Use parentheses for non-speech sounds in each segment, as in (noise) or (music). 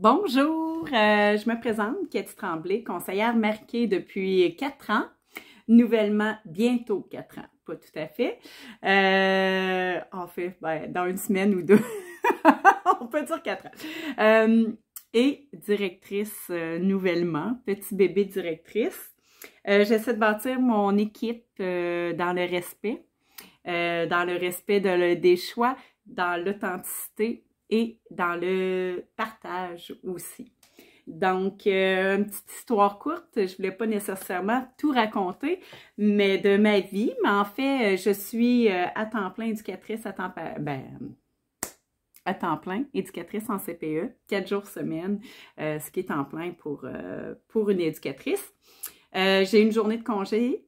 Bonjour, euh, je me présente, Cathy Tremblay, conseillère marquée depuis quatre ans, nouvellement bientôt quatre ans, pas tout à fait. Euh, en fait, ben, dans une semaine ou deux, (laughs) on peut dire quatre ans. Euh, et directrice euh, nouvellement, petit bébé directrice. J'essaie de bâtir mon équipe dans le respect, dans le respect de, des choix, dans l'authenticité et dans le partage aussi. Donc, euh, une petite histoire courte, je ne voulais pas nécessairement tout raconter, mais de ma vie, mais en fait, euh, je suis euh, à temps plein éducatrice à temps ben, à temps plein, éducatrice en CPE, quatre jours semaine, ce qui est en plein pour, pour une éducatrice. J'ai une journée de congé,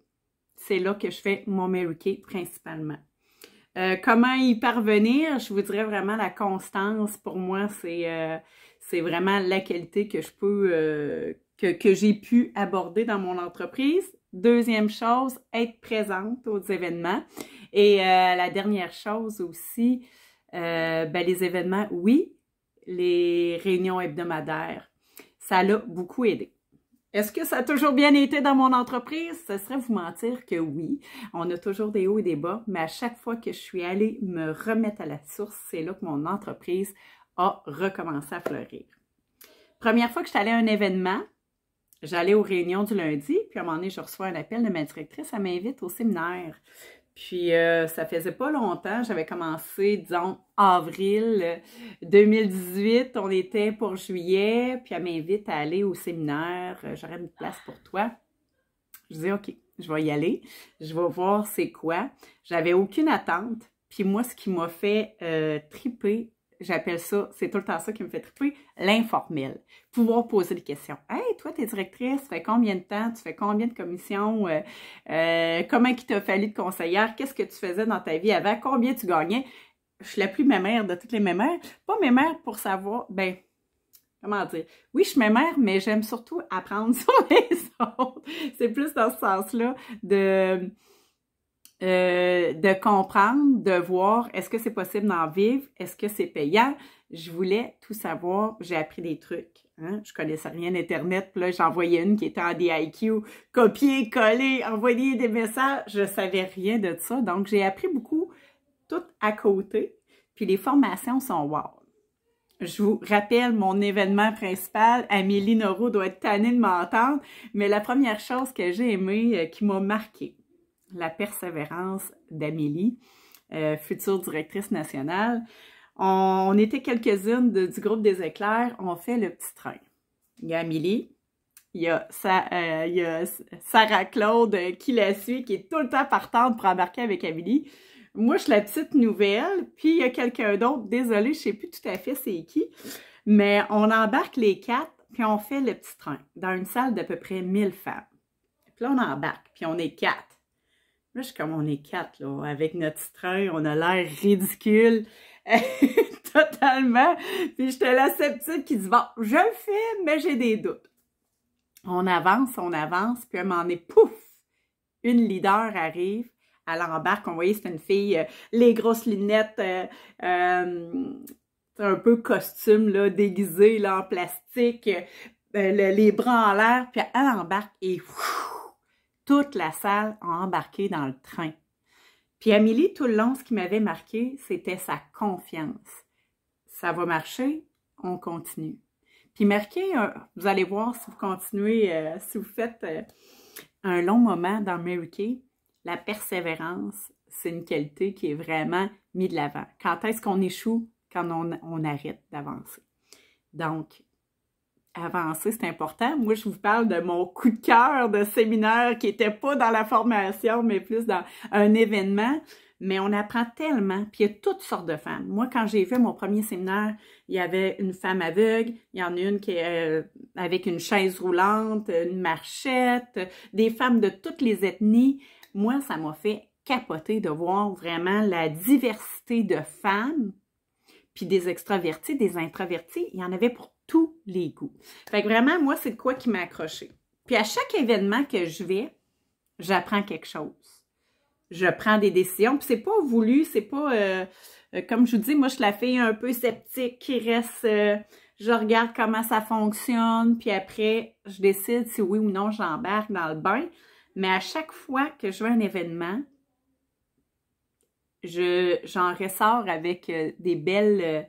c'est là que je fais mon Mary Kay principalement. Euh, comment y parvenir? Je vous dirais vraiment la constance, pour moi, c'est euh, vraiment la qualité que je peux, euh, que, j'ai pu aborder dans mon entreprise. Deuxième chose, être présente aux événements. Et la dernière chose aussi, ben, les événements, oui, les réunions hebdomadaires, ça l'a beaucoup aidé. Est-ce que ça a toujours bien été dans mon entreprise? Ce serait vous mentir que oui. On a toujours des hauts et des bas, mais à chaque fois que je suis allée me remettre à la source, c'est là que mon entreprise a recommencé à fleurir. Première fois que suis allée à un événement, j'allais aux réunions du lundi, puis à un moment donné, je reçois un appel de ma directrice, elle m'invite au séminaire. Puis euh, ça faisait pas longtemps, j'avais commencé, disons, avril 2018, euh, on était pour juillet, puis elle m'invite à aller au séminaire, euh, j'aurais une place pour toi. Je disais OK, je vais y aller, je vais voir c'est quoi. J'avais aucune attente. Puis moi, ce qui m'a fait triper j'appelle ça, c'est tout le temps ça qui me fait triper, l'informel. Pouvoir poser des questions. Hey, toi, tu es directrice, ça fait combien de temps, tu fais combien de commissions, euh, euh, comment il t'a fallu de conseillère, qu'est-ce que tu faisais dans ta vie avant, combien tu gagnais. Je suis la plus mémère de toutes les mémères. Pas mémère pour savoir, ben, comment dire, oui, je suis mémère, mais j'aime surtout apprendre (laughs) sur les autres. c'est plus dans ce sens-là de euh, de comprendre, de voir est-ce que c'est possible d'en vivre, est-ce que c'est payant. Je voulais tout savoir, j'ai appris des trucs. Hein? Je connaissais rien d'Internet, là j'envoyais une qui était en DIQ, copier, coller, envoyer des messages, je savais rien de ça. Donc j'ai appris beaucoup tout à côté, puis les formations sont wow. Je vous rappelle mon événement principal. Amélie Noro doit être tannée de m'entendre, mais la première chose que j'ai aimée, euh, qui m'a marquée, la persévérance d'Amélie, euh, future directrice nationale. On, était quelques-unes du groupe des éclairs, on fait le petit train. Il y a Amélie, il y a, euh, il y a Sarah Claude euh, qui la suit, qui est tout le temps partante pour embarquer avec Amélie. Moi, je suis la petite nouvelle, puis il y a quelqu'un d'autre, désolée, je ne sais plus tout à fait c'est qui, mais on embarque les quatre, puis on fait le petit train dans une salle d'à peu près 1000 femmes. Puis là, on embarque, puis on est quatre. Là, je suis comme on est quatre, là. Avec notre train, on a l'air ridicule. (laughs) Totalement. Puis j'étais la sceptique qui dit Bon, je le fais, mais j'ai des doutes. On avance, on avance, puis à un moment donné, pouf! Une leader arrive. Elle embarque, on voyait, c'était une fille, euh, les grosses lunettes, euh, euh, un peu costume, là, déguisé là, en plastique, euh, les bras en l'air, puis elle embarque et fou! toute la salle a embarqué dans le train. Puis Amélie, tout le long, ce qui m'avait marqué, c'était sa confiance. Ça va marcher, on continue. Puis marquez, euh, vous allez voir si vous continuez, euh, si vous faites euh, un long moment dans Mary Kay, la persévérance, c'est une qualité qui est vraiment mise de l'avant. Quand est-ce qu'on échoue? Quand on, on arrête d'avancer. Donc, avancer, c'est important. Moi, je vous parle de mon coup de cœur de séminaire qui n'était pas dans la formation, mais plus dans un événement. Mais on apprend tellement, puis il y a toutes sortes de femmes. Moi, quand j'ai vu mon premier séminaire, il y avait une femme aveugle, il y en a une qui est euh, avec une chaise roulante, une marchette, des femmes de toutes les ethnies. Moi, ça m'a fait capoter de voir vraiment la diversité de femmes, puis des extravertis, des introvertis. Il y en avait pour tous les goûts. Fait que vraiment, moi, c'est de quoi qui m'a accroché. Puis à chaque événement que je vais, j'apprends quelque chose. Je prends des décisions. Puis c'est pas voulu, c'est pas... Euh, euh, comme je vous dis, moi, je suis la fille un peu sceptique qui reste... Euh, je regarde comment ça fonctionne, puis après, je décide si oui ou non j'embarque dans le bain. Mais à chaque fois que je vais à un événement, j'en ressors avec des belles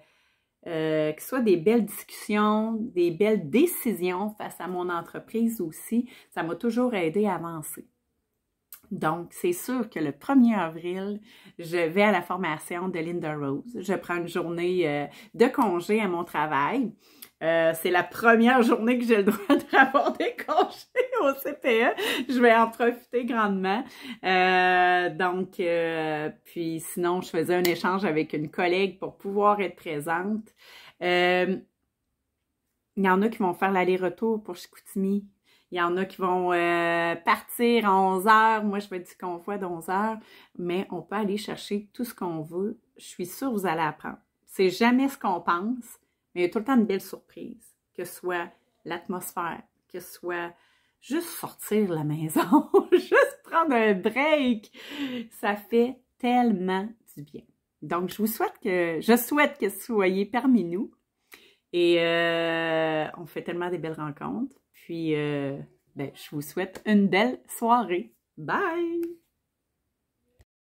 euh, que ce soit des belles discussions, des belles décisions face à mon entreprise aussi. Ça m'a toujours aidé à avancer. Donc, c'est sûr que le 1er avril, je vais à la formation de Linda Rose. Je prends une journée euh, de congé à mon travail. Euh, c'est la première journée que j'ai le droit d'avoir des congés au CPE. Je vais en profiter grandement. Euh, donc, puis sinon, je faisais un échange avec une collègue pour pouvoir être présente. il y en a qui vont faire l'aller-retour pour Chicoutimi. Il y en a qui vont euh, partir à 11 heures. Moi, je me dis du convoi d'11 heures. Mais on peut aller chercher tout ce qu'on veut. Je suis sûre que vous allez apprendre. C'est jamais ce qu'on pense, mais il y a tout le temps de belles surprises. Que ce soit l'atmosphère, que ce soit juste sortir de la maison, (laughs) juste prendre un break. Ça fait tellement du bien. Donc, je vous souhaite que, je souhaite que soyez parmi nous. Et euh, on fait tellement des belles rencontres. Puis, euh, ben, je vous souhaite une belle soirée. Bye!